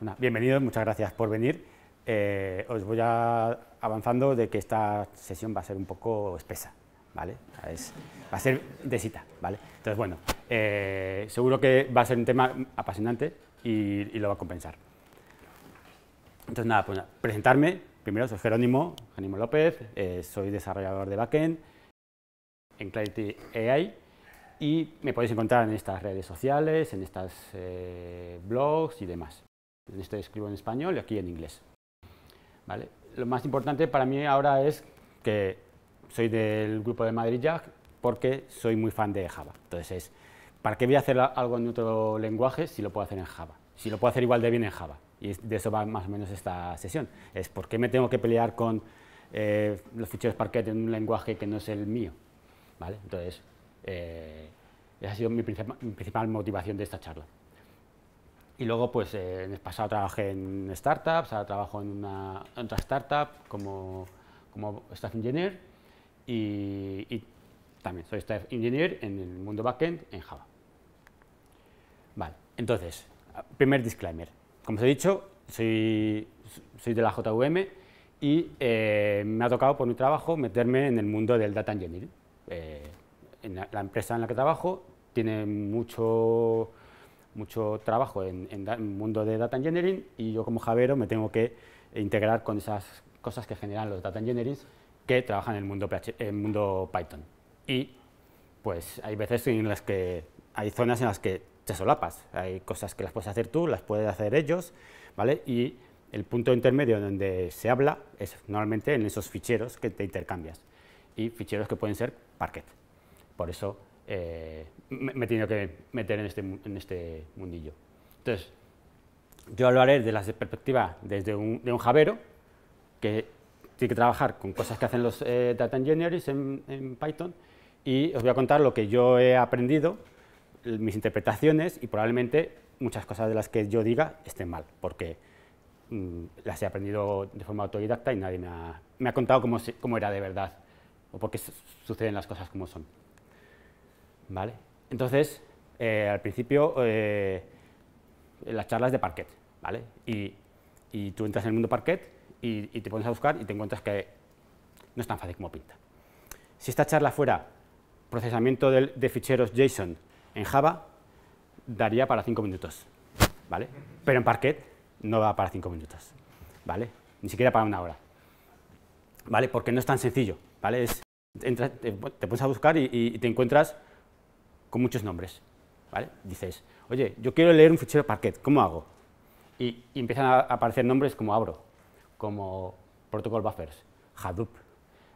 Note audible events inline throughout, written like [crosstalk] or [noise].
Pues bienvenidos, muchas gracias por venir. Eh, os voy avanzando de que esta sesión va a ser un poco espesa, ¿vale? va a ser de cita, ¿vale? Entonces, bueno, eh, seguro que va a ser un tema apasionante y, lo va a compensar. Entonces, nada, pues presentarme. Primero, soy Jerónimo, López, eh, soy desarrollador de backend en Clarity AI y me podéis encontrar en estas redes sociales, en estos blogs y demás. En este escribo en español y aquí en inglés. ¿Vale? Lo más importante para mí ahora es que soy del grupo de Madrid Jack porque soy muy fan de Java. Entonces es, ¿para qué voy a hacer algo en otro lenguaje si lo puedo hacer en Java? Si lo puedo hacer igual de bien en Java. Y de eso va más o menos esta sesión. Es por qué me tengo que pelear con eh, los ficheros Parquet en un lenguaje que no es el mío. ¿Vale? Entonces, eh, esa ha sido mi principal motivación de esta charla. Y luego, pues eh, en el pasado trabajé en startups, ahora trabajo en, una, otra startup como, como staff engineer y, también soy staff engineer en el mundo backend en Java. Vale, entonces, primer disclaimer. Como os he dicho, soy, soy de la JVM y eh, me ha tocado por mi trabajo meterme en el mundo del data engineering. Eh, en la, empresa en la que trabajo tiene mucho mucho trabajo en, el mundo de data engineering y yo como Javero me tengo que integrar con esas cosas que generan los data engineers que trabajan en el mundo, en mundo Python. Y pues hay veces en las que hay zonas en las que te solapas, hay cosas que las puedes hacer tú, las puedes hacer ellos, ¿vale? Y el punto intermedio donde se habla es normalmente en esos ficheros que te intercambias y ficheros que pueden ser Parquet. Por eso eh, me, he tenido que meter en este, este mundillo. Entonces, yo hablaré de desde la perspectiva desde un, de un javero que tiene que trabajar con cosas que hacen los eh, data engineers en, Python y os voy a contar lo que yo he aprendido, mis interpretaciones y probablemente muchas cosas de las que yo diga estén mal, porque mm, las he aprendido de forma autodidacta y nadie me ha, me ha contado cómo, cómo era de verdad o por qué suceden las cosas como son. ¿vale? Entonces, eh, al principio, eh, las charlas de parquet, ¿vale? Y, tú entras en el mundo parquet y, te pones a buscar y te encuentras que no es tan fácil como pinta. Si esta charla fuera procesamiento de, ficheros JSON en Java, daría para 5 minutos, ¿vale? Pero en parquet no va para 5 minutos, ¿vale? Ni siquiera para una hora, ¿vale? Porque no es tan sencillo, ¿vale? te, pones a buscar y te encuentras con muchos nombres. Dices, oye, yo quiero leer un fichero Parquet, ¿cómo hago? Y, empiezan a aparecer nombres como Abro, como Protocol Buffers, Hadoop,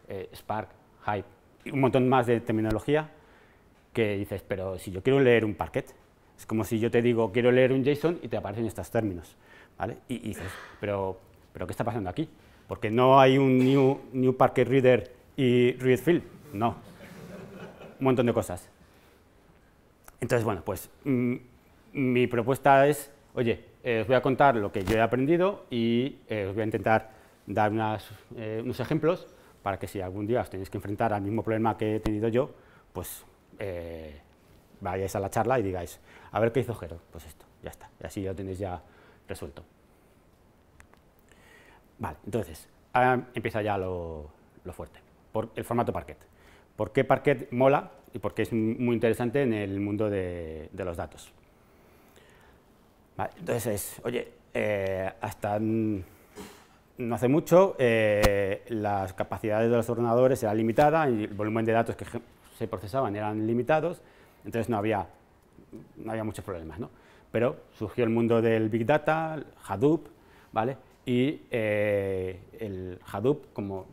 eh, Spark, Hype, y un montón más de terminología que dices, pero si yo quiero leer un Parquet, es como si yo te digo, quiero leer un JSON y te aparecen estos términos. ¿vale? Y, dices, pero, pero ¿qué está pasando aquí? Porque no hay un new, Parquet Reader y Readfield, no. Un montón de cosas. Entonces, bueno, pues mm, mi propuesta es, oye, eh, os voy a contar lo que yo he aprendido y eh, os voy a intentar dar eh, unos ejemplos para que si algún día os tenéis que enfrentar al mismo problema que he tenido yo, pues vayáis a la charla y digáis, a ver qué hizo Jero, pues esto, ya está, y así ya lo tenéis ya resuelto. Vale, entonces, ahora empieza ya lo, lo fuerte, por el formato Parquet. ¿Por qué Parquet mola? y porque es muy interesante en el mundo de, los datos. entonces, oye, eh, hasta no hace mucho eh, las capacidades de los ordenadores eran limitadas, y el volumen de datos que se procesaban eran limitados, entonces no había, no había muchos problemas. ¿no? Pero surgió el mundo del Big Data, Hadoop, ¿vale? y eh, el Hadoop como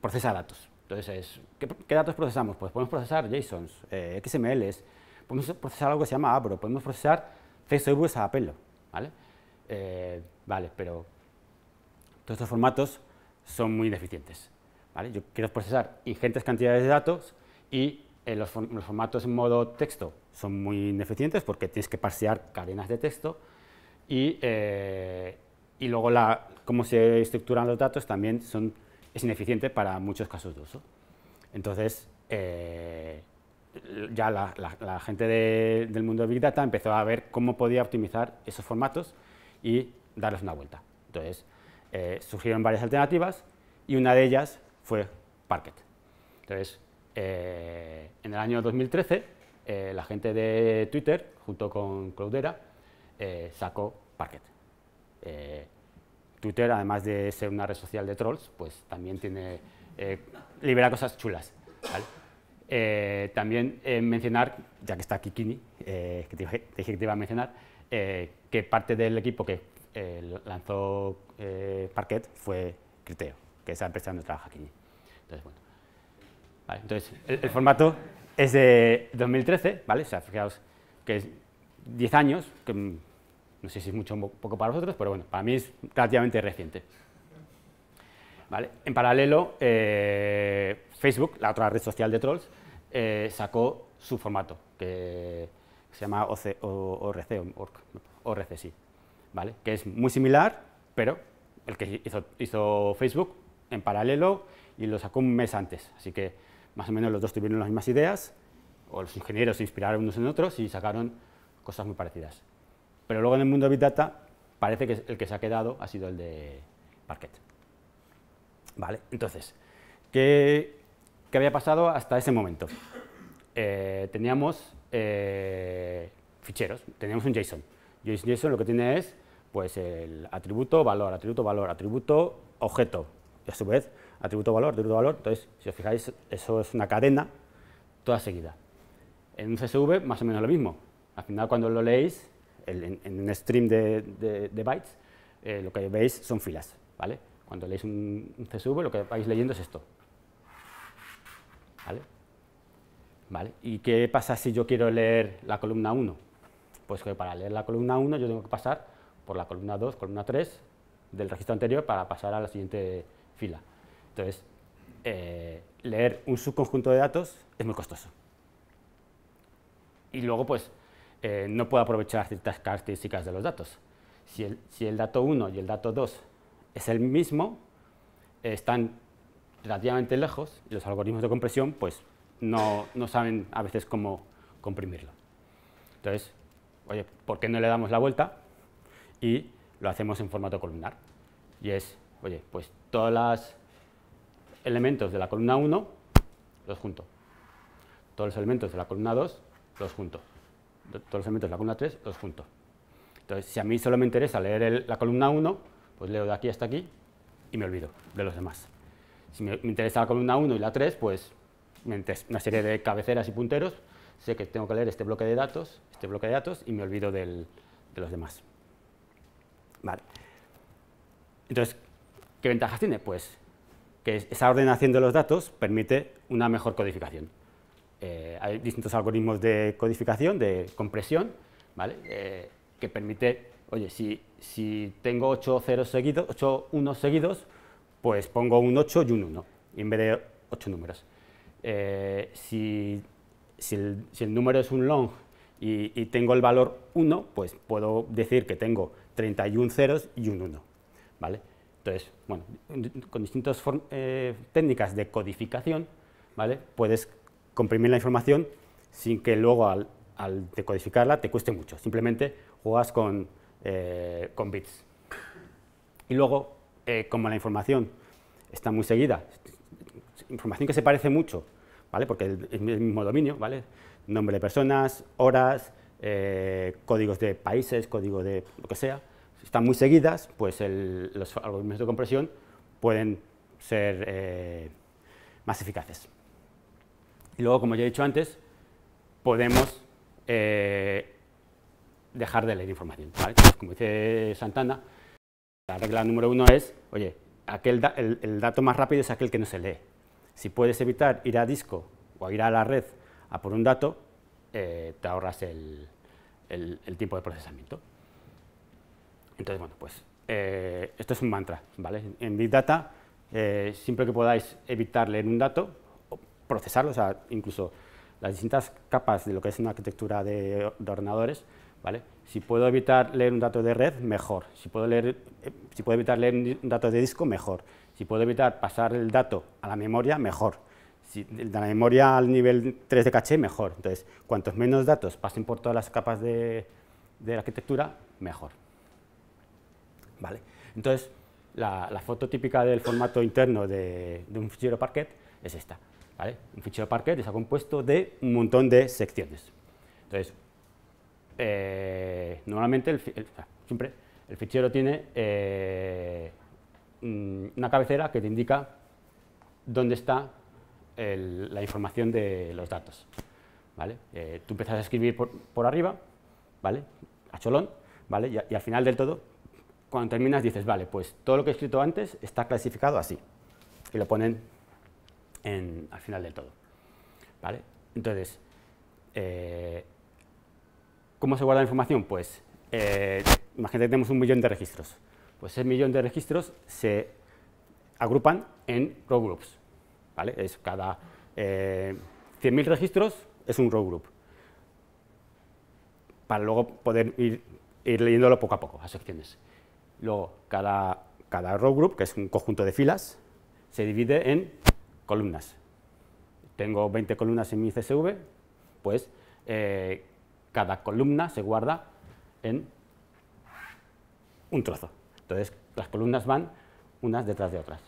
procesa datos. Entonces, ¿qué, datos procesamos? Pues podemos procesar JSONs, eh, XMLs, podemos procesar algo que se llama Abro, podemos procesar CSVs a pelo, ¿vale? Eh, vale, pero todos estos formatos son muy deficientes, Yo quiero procesar ingentes cantidades de datos y eh, los, formatos en modo texto son muy ineficientes porque tienes que parsear cadenas de texto y, y luego la, cómo se estructuran los datos también son es ineficiente para muchos casos de uso. Entonces, eh, ya la, gente del mundo de Big Data empezó a ver cómo podía optimizar esos formatos y darles una vuelta. Entonces, eh, surgieron varias alternativas y una de ellas fue Parquet. Entonces, eh, en el año 2013, la gente de Twitter, junto con Cloudera, sacó Parquet. Twitter, además de ser una red social de trolls, pues también tiene, eh, libera cosas chulas. Eh, también eh, mencionar, ya que está aquí que dije, que te iba a mencionar, que parte del equipo que lanzó Parquet fue Criteo, que es la empresa donde trabaja Kini. Entonces, el, formato es de 2013, ¿vale? O sea, fijaos que es 10 años, que no sé si es mucho poco para vosotros, pero bueno, para mí es relativamente reciente. ¿Vale? En paralelo, eh, Facebook, la otra red social de trolls, eh, sacó su formato, que se llama OC, o, ORC, que es muy similar, pero el que hizo, hizo Facebook en paralelo y lo sacó un mes antes. Así que más o menos los dos tuvieron las mismas ideas, o los ingenieros se inspiraron unos en otros y sacaron cosas muy parecidas. Pero luego en el mundo de Big Data parece que el que se ha quedado ha sido el de Parquet. Vale, entonces, ¿qué, había pasado hasta ese momento? Eh, teníamos eh, ficheros, teníamos un JSON. JSON lo que tiene es pues, el atributo, valor, atributo, valor, atributo, objeto, y a su vez atributo, valor, atributo, valor. Entonces, si os fijáis, eso es una cadena toda seguida. En un CSV más o menos lo mismo. Al final, cuando lo leéis, en, un stream de, bytes, eh, lo que veis son filas, ¿vale? Cuando leéis un, CSV, lo que vais leyendo es esto, ¿vale? ¿Y qué pasa si yo quiero leer la columna 1? Pues que para leer la columna 1 yo tengo que pasar por la columna 2, columna 3 del registro anterior para pasar a la siguiente fila. Entonces, eh, leer un subconjunto de datos es muy costoso. Y luego, pues, eh, no puedo aprovechar ciertas características de los datos. Si el, dato 1 y el dato 2 es el mismo, están relativamente lejos y los algoritmos de compresión pues, no, no saben a veces cómo comprimirlo. Entonces, oye, ¿por qué no le damos la vuelta y lo hacemos en formato columnar? Y es, oye, pues todos los elementos de la columna 1 los junto. Todos los elementos de la columna 2 los junto todos los elementos de la columna 3 los junto. Entonces, si a mí solo me interesa leer la columna 1, pues leo de aquí hasta aquí y me olvido de los demás. Si me, interesa la columna 1 y la 3, pues una serie de cabeceras y punteros, sé que tengo que leer este bloque de datos, este bloque de datos y me olvido de los demás. Vale. Entonces, ¿qué ventajas tiene? Pues que esa ordenación de los datos permite una mejor codificación. Eh, hay distintos algoritmos de codificación, de compresión, ¿vale? Eh, que permite, oye, si, si tengo 8 ceros seguidos, 8 unos seguidos, pues pongo un 8 y un 1, en vez de 8 números. Eh, si, el, número es un long y, tengo el valor 1, pues puedo decir que tengo 31 ceros y un 1, ¿vale? Entonces, bueno, con distintas técnicas de codificación, ¿vale? Puedes comprimir la información sin que luego al, decodificarla te cueste mucho. Simplemente juegas con, eh, con bits. Y luego, eh, como la información está muy seguida, información que se parece mucho, ¿vale? porque es el, mismo dominio, ¿vale? nombre de personas, horas, eh, códigos de países, código de lo que sea, están muy seguidas, pues los algoritmos de compresión pueden ser más eficaces. Y luego, como ya he dicho antes, podemos eh, dejar de leer información. como dice Santana, la regla número uno es, oye, aquel el, dato más rápido es aquel que no se lee. Si puedes evitar ir a disco o ir a la red a por un dato, eh, te ahorras el, tiempo de procesamiento. Entonces, bueno, pues eh, esto es un mantra, ¿vale? En Big Data, siempre que podáis evitar leer un dato, procesarlo, o sea, incluso las distintas capas de lo que es una arquitectura de, ordenadores, ¿vale? Si puedo evitar leer un dato de red, mejor. Si puedo, leer, eh, si evitar leer un dato de disco, mejor. Si puedo evitar pasar el dato a la memoria, mejor. Si de la memoria al nivel 3 de caché, mejor. Entonces, cuantos menos datos pasen por todas las capas de, la arquitectura, mejor. ¿Vale? Entonces, la, foto típica del formato interno de, de un fichero Parquet es esta. Un fichero Parquet está compuesto de un montón de secciones. Entonces, eh, normalmente, el, siempre, el fichero tiene eh, mm, una cabecera que te indica dónde está la información de los datos. ¿vale? Eh, tú empiezas a escribir por, arriba, ¿vale? a cholón, ¿vale? Y, y, al final del todo, cuando terminas dices, vale, pues todo lo que he escrito antes está clasificado así. Y lo ponen al final del todo. ¿Vale? Entonces, eh, ¿cómo se guarda la información? Pues, eh, imagínate que tenemos un millón de registros. Pues ese millón de registros se agrupan en row groups. ¿Vale? Es cada eh, 100.000 registros es un row group. Para luego poder ir, ir leyéndolo poco a poco, a secciones. Luego, cada, cada row group, que es un conjunto de filas, se divide en columnas. Tengo 20 columnas en mi CSV, pues eh, cada columna se guarda en un trozo. Entonces, las columnas van unas detrás de otras.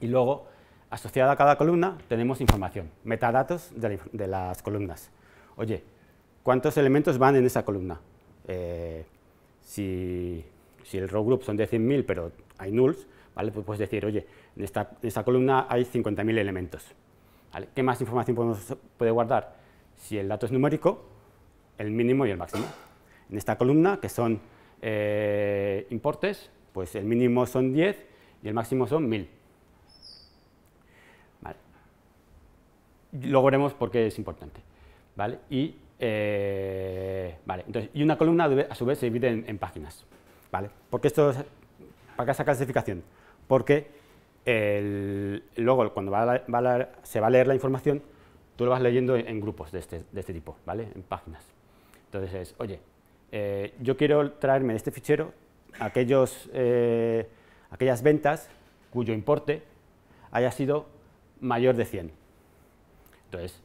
Y luego, asociada a cada columna, tenemos información, metadatos de, las columnas. Oye, ¿cuántos elementos van en esa columna? Eh, si, el row group son de 100.000, pero hay nulls, pues puedes decir, oye, en esta, columna hay 50.000 elementos. ¿Qué más información podemos, puede guardar? Si el dato es numérico, el mínimo y el máximo. En esta columna, que son eh, importes, pues el mínimo son 10 y el máximo son 1000. Luego veremos por qué es importante. Eh, y, una columna a su vez se divide en, páginas. ¿vale? ¿Por qué esto, para esa clasificación? Porque el, luego cuando se va a leer la información, tú lo vas leyendo en, grupos de este, este tipo, ¿vale? En páginas. Entonces es, oye, eh, yo quiero traerme de este fichero eh, aquellas ventas cuyo importe haya sido mayor de 100. Entonces,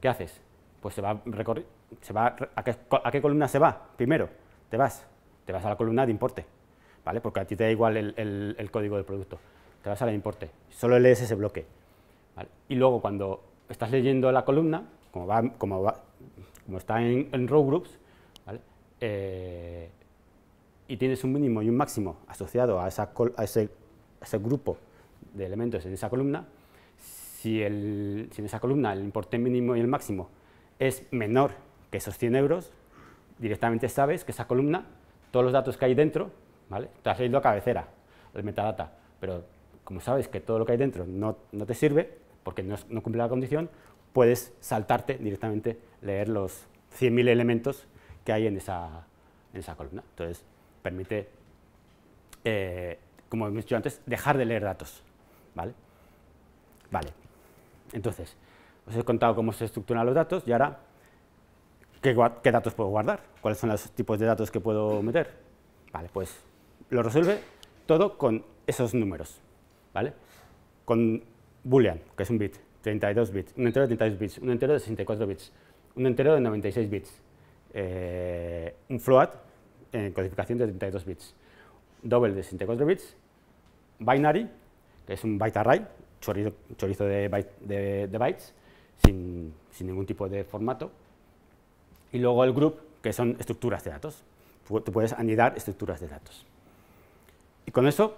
¿qué haces? Pues se va, a, qué, ¿a qué columna se va? Primero, te vas, te vas a la columna de importe, ¿vale? Porque a ti te da igual el, el código del producto te vas a la importe, solo lees ese bloque. Y luego cuando estás leyendo la columna, como, va, como, como está en, row groups, eh, y tienes un mínimo y un máximo asociado a, ese, grupo de elementos en esa columna, si, en esa columna el importe mínimo y el máximo es menor que esos 100 euros, directamente sabes que esa columna, todos los datos que hay dentro, ¿vale? Te has leído a cabecera, el metadata, pero como sabes que todo lo que hay dentro no, te sirve, porque no, cumple la condición, puedes saltarte directamente, leer los 100.000 elementos que hay en esa, columna. Entonces, permite, eh, como hemos dicho antes, dejar de leer datos. ¿Vale? Vale. Entonces, os he contado cómo se estructuran los datos y ahora, ¿qué, ¿qué, datos puedo guardar? ¿Cuáles son los tipos de datos que puedo meter? Vale, pues lo resuelve todo con esos números. ¿vale? Con boolean, que es un bit, 32 bits, un entero de 32 bits, un entero de 64 bits, un entero de 96 bits, eh, un float en codificación de 32 bits, double de 64 bits, binary, que es un byte array, chorizo, de, bytes, sin, ningún tipo de formato, y luego el group, que son estructuras de datos. te puedes anidar estructuras de datos. Y con eso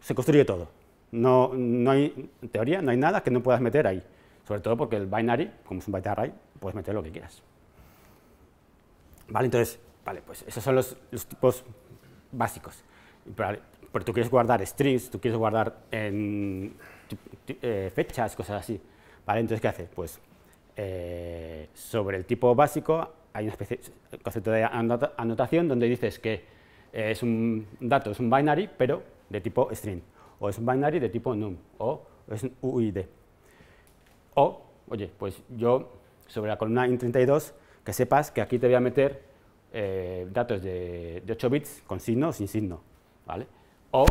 se construye todo no, no hay, en teoría, no hay nada que no puedas meter ahí. Sobre todo porque el binary, como es un byte array, puedes meter lo que quieras. Vale, entonces, vale, pues esos son los, tipos básicos. Pero, tú quieres guardar strings, tú quieres guardar en, eh, fechas, cosas así. Vale, entonces, ¿qué haces? Pues eh, sobre el tipo básico hay una especie concepto de anotación donde dices que eh, es un dato, es un binary, pero de tipo string o es un binary de tipo num, o es un UID. O, oye, pues yo sobre la columna IN32, que sepas que aquí te voy a meter eh, datos de, 8 bits con signo o sin signo, ¿vale? O,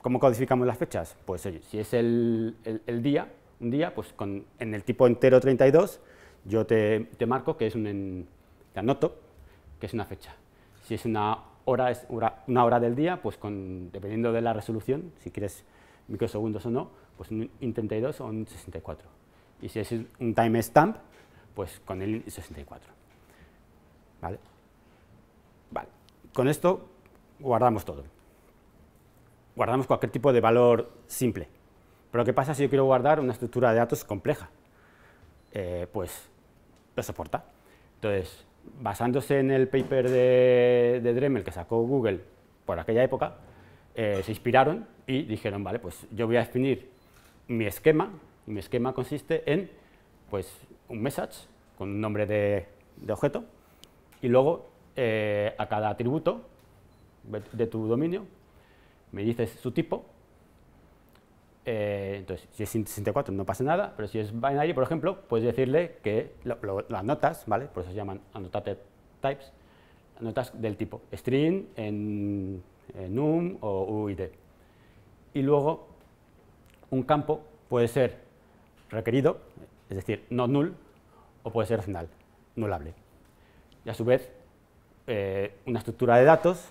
¿cómo codificamos las fechas? Pues oye, si es el, día, un día, pues en el tipo entero 32, yo te, te marco que es un, te anoto que es una fecha. Si es una hora es una hora del día, pues con, dependiendo de la resolución, si quieres microsegundos o no, pues un 32 o un 64. Y si es un timestamp, pues con el 64. ¿Vale? Con esto guardamos todo. Guardamos cualquier tipo de valor simple. Pero ¿qué pasa si yo quiero guardar una estructura de datos compleja? Eh, pues lo soporta. Entonces, basándose en el paper de, Dremel que sacó Google por aquella época, eh, se inspiraron y dijeron, vale, pues yo voy a definir mi esquema, mi esquema consiste en pues, un message con un nombre de, objeto, y luego eh, a cada atributo de tu dominio me dices su tipo, eh, entonces, si es 64 no pasa nada, pero si es binary, por ejemplo, puedes decirle que las notas, ¿vale? Por eso se llaman annotated types, notas del tipo string, en, num o uid. Y luego un campo puede ser requerido, es decir, no null, o puede ser final, nullable. Y a su vez, eh, una estructura de datos,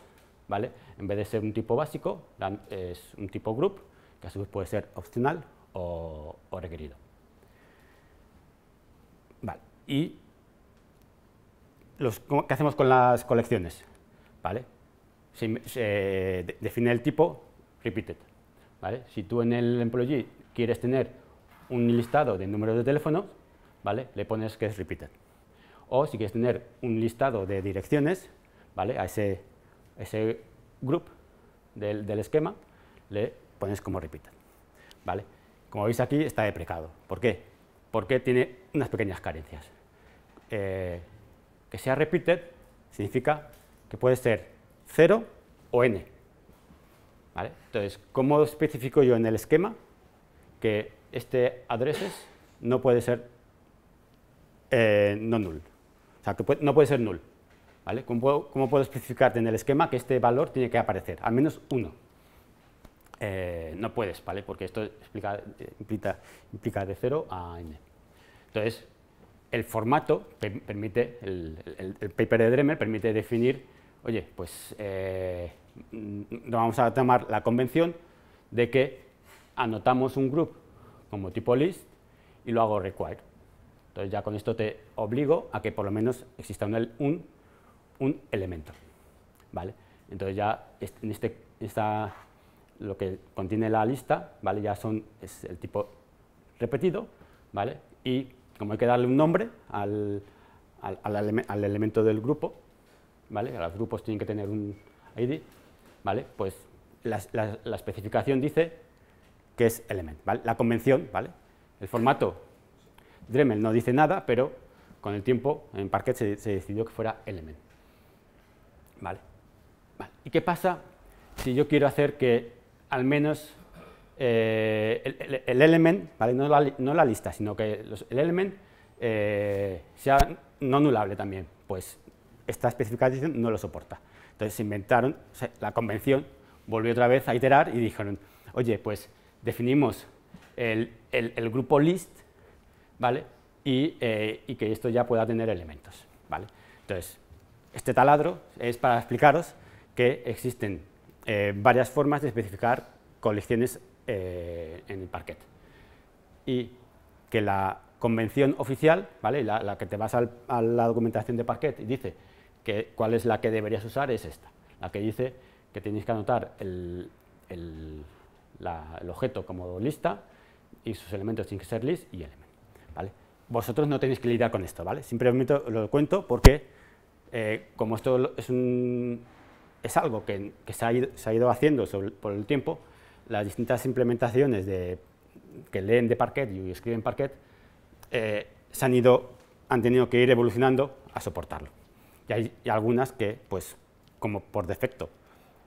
¿vale? En vez de ser un tipo básico, es un tipo group, que a su vez puede ser opcional o, requerido. Y los, ¿qué hacemos con las colecciones? ¿Vale? Se, define el tipo repeated. Si tú en el employee quieres tener un listado de números de teléfono, ¿vale? le pones que es repeated. O si quieres tener un listado de direcciones, ¿vale? a ese, ese group del, del esquema, le pones como repeated. ¿vale? Como veis aquí está deprecado. ¿Por qué? Porque tiene unas pequeñas carencias. Eh, que sea repeated significa que puede ser 0 o n. ¿Vale? Entonces, ¿cómo especifico yo en el esquema que este addresses no puede ser eh, no null? O sea, que no puede ser null. ¿Vale? ¿Cómo puedo, ¿Cómo especificarte en el esquema que este valor tiene que aparecer? Al menos uno. Eh, no puedes, ¿vale? Porque esto implica, de 0 a n. Entonces, el formato permite, el, paper de Dremel permite definir, oye, pues eh, vamos a tomar la convención de que anotamos un group como tipo list y lo hago require. Entonces ya con esto te obligo a que por lo menos exista un, elemento. ¿vale? Entonces ya en este, esta lo que contiene la lista, ¿vale? Ya son, es el tipo repetido, ¿vale? Y como hay que darle un nombre al, al, al, elemento del grupo, ¿vale? Los grupos tienen que tener un ID, ¿vale? Pues la, especificación dice que es element, ¿vale? La convención, ¿vale? El formato Dremel no dice nada, pero con el tiempo en Parquet se, decidió que fuera element, ¿vale? ¿Y qué pasa si yo quiero hacer que al menos eh, el, element, no, la, lista, sino que el element eh, sea no nulable también, pues esta especificación no lo soporta. Entonces se inventaron, la convención volvió otra vez a iterar y dijeron, oye, pues definimos el, grupo list, ¿vale? Eh, y, que esto ya pueda tener elementos, ¿vale? Entonces, este taladro es para explicaros que existen eh, varias formas de especificar colecciones eh, en el parquet. Y que la convención oficial, ¿vale? la, que te vas a la documentación de parquet y dice que, cuál es la que deberías usar es esta, la que dice que tenéis que anotar el, objeto como lista y sus elementos tienen que ser list y element. ¿vale? Vosotros no tenéis que lidiar con esto, ¿vale? simplemente lo cuento porque eh, como esto es un es algo que, se, ha ido, haciendo por el tiempo. Las distintas implementaciones de, que leen de parquet y escriben parquet eh, se han, ido, han tenido que ir evolucionando a soportarlo. Y hay algunas que, pues, como por defecto,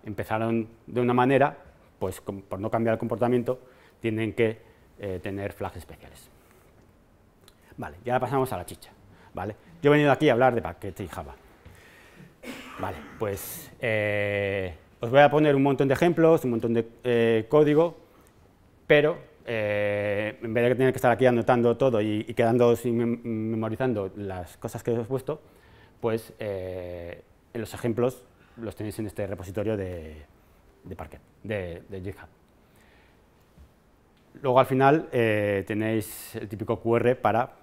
empezaron de una manera, pues por no cambiar el comportamiento, tienen que eh, tener flags especiales. Vale, ya pasamos a la chicha. ¿vale? Yo he venido aquí a hablar de Parquet y Java. Vale, pues eh, os voy a poner un montón de ejemplos, un montón de eh, código, pero eh, en vez de tener que estar aquí anotando todo y, quedando y memorizando las cosas que os he puesto, pues en los ejemplos los tenéis en este repositorio de, de Parquet, de, GitHub. Luego al final tenéis el típico QR para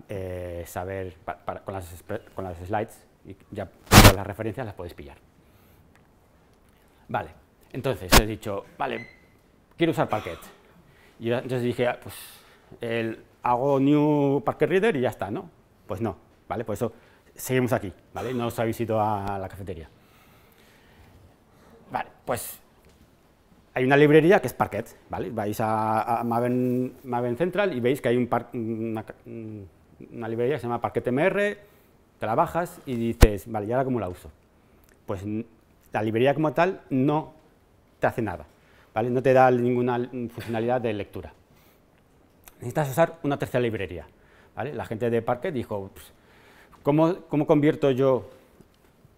saber, con, las, con, las, slides, y ya todas las referencias las podéis pillar. Vale, entonces he dicho, vale, quiero usar Parquet. Y entonces dije, ah, pues el, hago new Parquet Reader y ya está, ¿no? Pues no, ¿vale? Por eso seguimos aquí, ¿vale? No os habéis ido a la cafetería. Vale, pues hay una librería que es Parquet, ¿vale? Vais a, Maven, Central y veis que hay un una, librería que se llama parquetmr MR, trabajas y dices, vale, ¿y ahora cómo la uso? Pues la librería como tal no te hace nada, ¿vale? No te da ninguna funcionalidad de lectura. Necesitas usar una tercera librería, ¿vale? La gente de Parquet dijo, pues, ¿cómo, convierto yo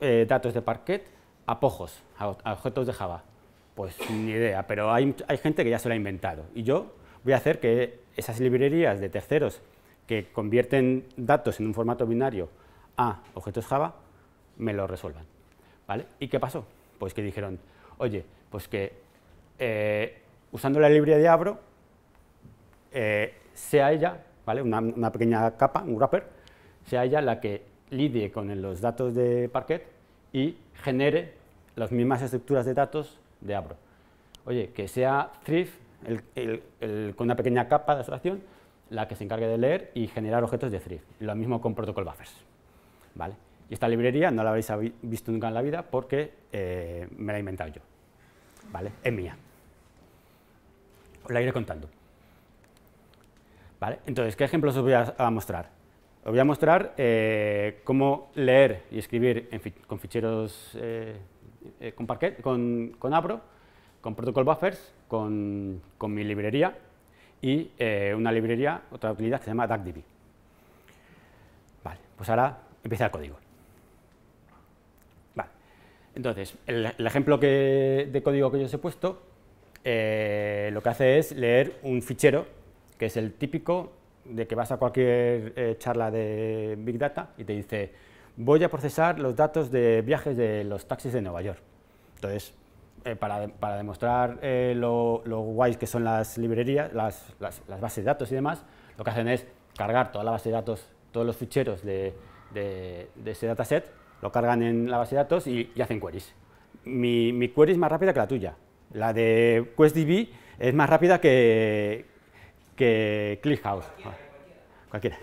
eh, datos de Parquet a POJOS, a, objetos de Java? Pues ni idea, pero hay, hay gente que ya se lo ha inventado. Y yo voy a hacer que esas librerías de terceros que convierten datos en un formato binario a objetos Java, me lo resuelvan. ¿Vale? ¿Y qué pasó? Pues que dijeron, oye, pues que eh, usando la librería de Abro, eh, sea ella, ¿vale? Una, pequeña capa, un wrapper, sea ella la que lidie con los datos de Parquet y genere las mismas estructuras de datos de Abro. Oye, que sea Thrift, con una pequeña capa de abstracción, la que se encargue de leer y generar objetos de Thrift. Lo mismo con protocol buffers. Y esta librería no la habéis visto nunca en la vida porque eh, me la he inventado yo, ¿vale? Es mía. Os la iré contando. ¿Vale? Entonces, ¿qué ejemplos os voy a, mostrar? Os voy a mostrar eh, cómo leer y escribir con ficheros eh, con, parquet, con, Abro, con Protocol Buffers, con, mi librería y una librería, otra utilidad que se llama DuckDB. Vale, pues ahora Empieza el código. Entonces, el, ejemplo de código que yo os he puesto, eh, lo que hace es leer un fichero, que es el típico de que vas a cualquier eh, charla de Big Data y te dice, voy a procesar los datos de viajes de los taxis de Nueva York. Entonces, eh, para, demostrar lo, lo, guays que son las librerías, las bases de datos y demás, lo que hacen es cargar toda la base de datos, todos los ficheros de, de, ese dataset, lo cargan en la base de datos y, hacen queries. Mi, mi, query es más rápida que la tuya. La de QuestDB es más rápida que, que ClickHouse. Cualquiera. Ah, cualquiera.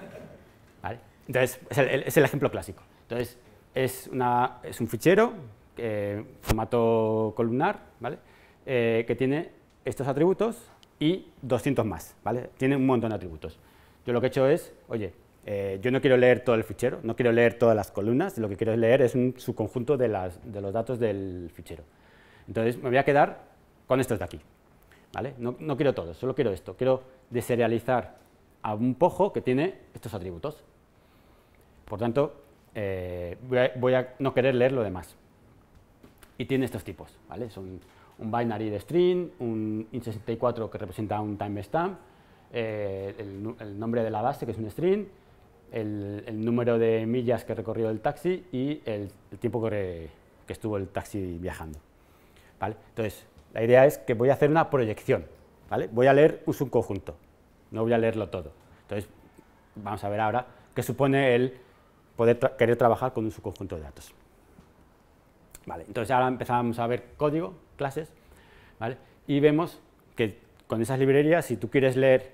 [laughs] Vale. Entonces, es el, ejemplo clásico. Entonces, es, una, es un fichero, eh, formato columnar, ¿vale? Eh, que tiene estos atributos y 200 más. ¿vale? Tiene un montón de atributos. Yo lo que he hecho es, oye, eh, yo no quiero leer todo el fichero, no quiero leer todas las columnas, lo que quiero leer es un subconjunto de, las, de los datos del fichero. Entonces me voy a quedar con estos de aquí. ¿vale? No, quiero todo solo quiero esto. Quiero deserializar a un pojo que tiene estos atributos. Por tanto, eh, voy, a, no querer leer lo demás. Y tiene estos tipos, ¿vale? Son un binary de string, un in64 que representa un timestamp, eh, el, nombre de la base que es un string, el, número de millas que recorrió el taxi y el, tiempo que, estuvo el taxi viajando. Entonces, la idea es que voy a hacer una proyección. Voy a leer un subconjunto, no voy a leerlo todo. Entonces, vamos a ver ahora qué supone el poder querer trabajar con un subconjunto de datos. entonces ahora empezamos a ver código, clases, y vemos que con esas librerías, si tú quieres leer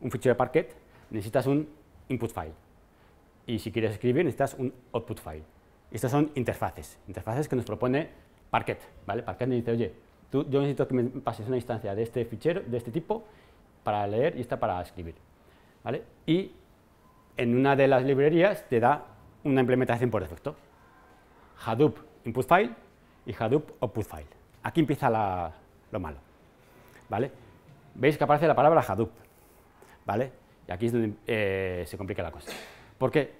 un fichero de parquet, necesitas un input file y si quieres escribir necesitas un output file. Estas son interfaces, interfaces que nos propone Parquet. ¿vale? Parquet nos dice, oye, yo necesito que me pases una instancia de este fichero, de este tipo, para leer y esta para escribir. ¿vale? Y en una de las librerías te da una implementación por defecto. Hadoop input file y Hadoop output file. Aquí empieza lo malo. ¿vale? Veis que aparece la palabra Hadoop. ¿vale? Y aquí es donde eh, se complica la cosa. Porque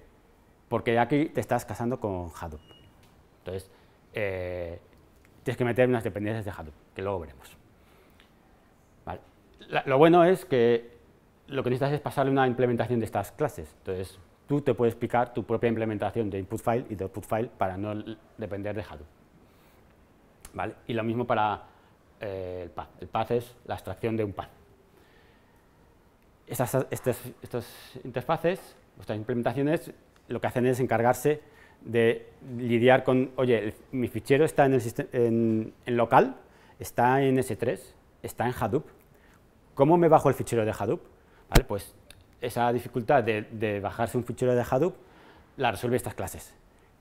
porque aquí te estás casando con Hadoop. Entonces, eh, tienes que meter unas dependencias de Hadoop, que luego veremos. lo bueno es que lo que necesitas es pasarle una implementación de estas clases. Entonces, tú te puedes picar tu propia implementación de input file y de output file para no depender de Hadoop. Y lo mismo para eh, el path. El path es la extracción de un path. Estas, estas interfaces, estas implementaciones, lo que hacen es encargarse de lidiar con, oye, mi fichero está en, el local, está en S3, está en Hadoop. ¿Cómo me bajo el fichero de Hadoop? Pues esa dificultad de, bajarse un fichero de Hadoop la resuelve estas clases.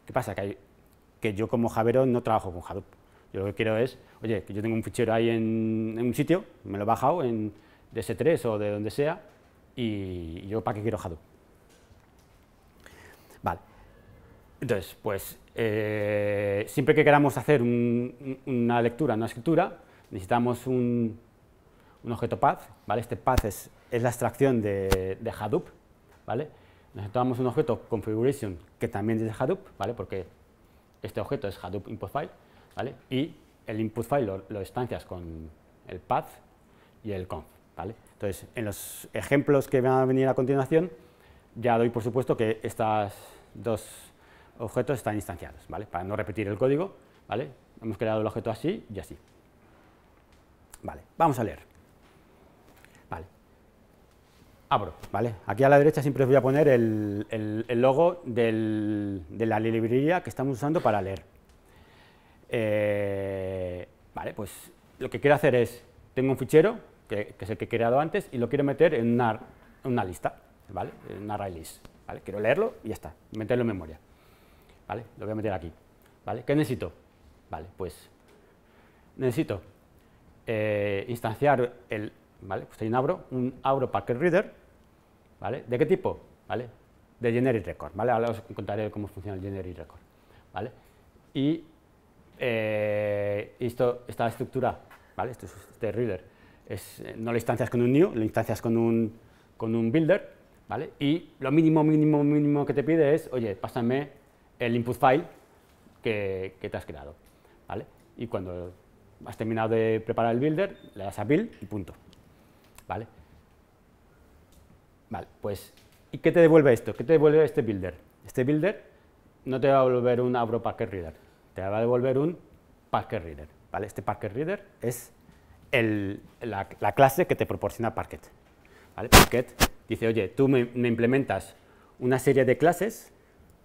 ¿Qué pasa? Que, yo como Javero no trabajo con Hadoop. Yo lo que quiero es, oye, que yo tengo un fichero ahí en, un sitio, me lo he bajado en de S3 o de donde sea, y yo para qué quiero Hadoop. Entonces, pues eh, siempre que queramos hacer una lectura, una escritura, necesitamos un, objeto path, ¿vale? Este path es, la extracción de, Hadoop, ¿vale? Necesitamos un objeto configuration que también es de Hadoop, ¿vale? Porque este objeto es Hadoop input file, ¿vale? Y el input file lo, estancias instancias con el path y el conf, ¿vale? Entonces, en los ejemplos que van a venir a continuación, ya doy por supuesto que estas dos objetos están instanciados, ¿vale? Para no repetir el código, ¿vale? Hemos creado el objeto así y así. Vale, vamos a leer. Vale. Abro, ¿vale? Aquí a la derecha siempre os voy a poner el, el, logo de la librería que estamos usando para leer. Eh, vale, pues lo que quiero hacer es, tengo un fichero, que, es el que he creado antes, y lo quiero meter en una, lista, ¿vale? En una array list, ¿vale? Quiero leerlo y ya está, meterlo en memoria. Lo voy a meter aquí, ¿vale? ¿Qué necesito? Vale, pues necesito eh, instanciar el, ¿vale? Pues hay un abro, un abro packet reader, ¿vale? ¿De qué tipo? De generic record, ¿vale? Ahora os contaré cómo funciona el generic record, ¿vale? Y eh, esto, esta estructura, ¿vale? Esto este reader, es, eh, no lo instancias con un new, lo instancias con un, con un builder, ¿vale? Y lo mínimo, mínimo, mínimo que te pide es, oye, pásame el input file que, te has creado. ¿vale? Y cuando has terminado de preparar el builder, le das a build y punto. ¿Vale? pues, ¿y qué te devuelve esto? ¿Qué te devuelve este builder? Este builder no te va a devolver un Abro packer Reader, te va a devolver un parket Reader. ¿vale? Este parket Reader es la, clase que te proporciona Parket. ¿vale? dice, oye, tú me, me implementas una serie de clases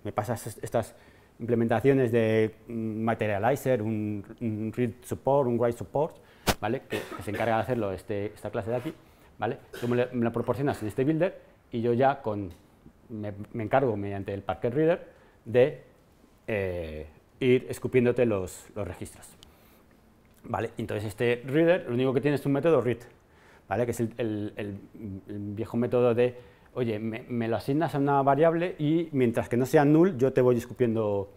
me pasas estas implementaciones de mm, Materializer, un, Read Support, un Write Support, ¿vale? que, se encarga de hacerlo este, esta clase de aquí, ¿vale? tú me, lo proporcionas en este builder y yo ya con, me, encargo mediante el parquet Reader de eh, ir escupiéndote los, los, registros. ¿Vale? Entonces este reader lo único que tiene es un método read, ¿vale? que es el viejo método de oye, me, lo asignas a una variable y mientras que no sea null, yo te voy escupiendo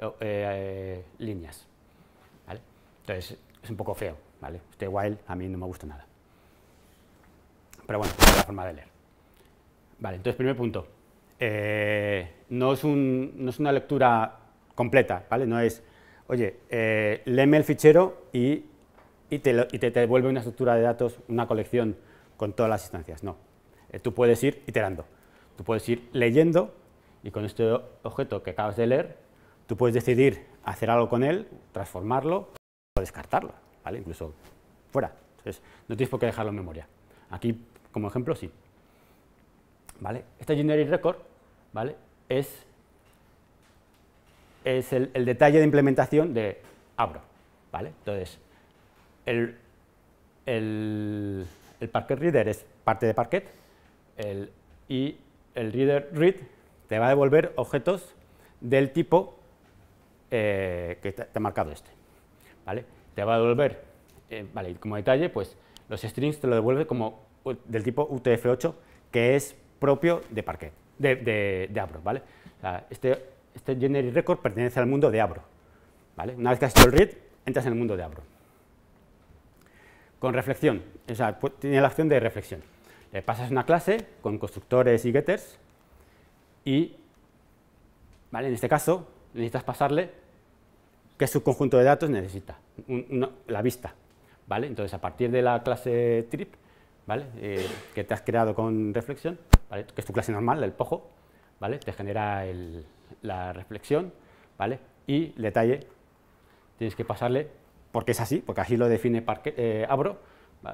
eh, eh, líneas. Entonces, es un poco feo. ¿vale? Este while a mí no me gusta nada. Pero bueno, es la forma de leer. Vale, entonces, primer punto. Eh, no, es una lectura completa, ¿vale? No es, oye, leme léeme el fichero y, te devuelve una estructura de datos, una colección con todas las instancias. No, eh, tú puedes ir iterando, tú puedes ir leyendo y con este objeto que acabas de leer, tú puedes decidir hacer algo con él, transformarlo o descartarlo, ¿vale? incluso fuera. Entonces, no tienes por qué dejarlo en memoria. Aquí, como ejemplo, sí. ¿Vale? Este generic record ¿vale? es, es el, detalle de implementación de Abro. ¿vale? Entonces, el, el, el Parquet Reader es parte de Parquet, el, y el reader read te va a devolver objetos del tipo eh, que te, ha marcado este. ¿vale? Te va a devolver, eh, vale, como detalle, pues los strings te lo devuelve como del tipo UTF-8, que es propio de Parquet, de, de, Abro. ¿vale? este, este generic record pertenece al mundo de Abro. ¿vale? Una vez que has hecho el read, entras en el mundo de Abro. Con reflexión, o sea, pues, tiene la acción de reflexión. Eh, pasas una clase con constructores y getters y, ¿vale? en este caso, necesitas pasarle qué subconjunto de datos necesita, la vista. ¿vale? Entonces, a partir de la clase trip ¿vale? Eh, que te has creado con reflexión, ¿vale? que es tu clase normal, el pojo, ¿vale? te genera la reflexión ¿vale? y detalle tienes que pasarle, porque es así, porque así lo define eh, Abro,